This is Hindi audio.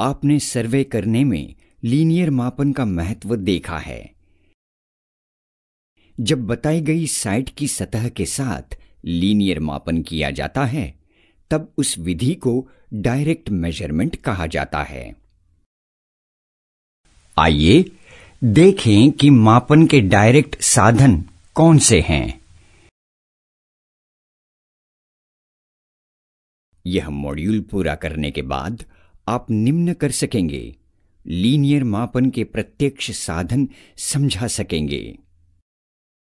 आपने सर्वे करने में लीनियर मापन का महत्व देखा है जब बताई गई साइट की सतह के साथ लीनियर मापन किया जाता है तब उस विधि को डायरेक्ट मेजरमेंट कहा जाता है आइए देखें कि मापन के डायरेक्ट साधन कौन से हैं यह मॉड्यूल पूरा करने के बाद आप निम्न कर सकेंगे लीनियर मापन के प्रत्यक्ष साधन समझा सकेंगे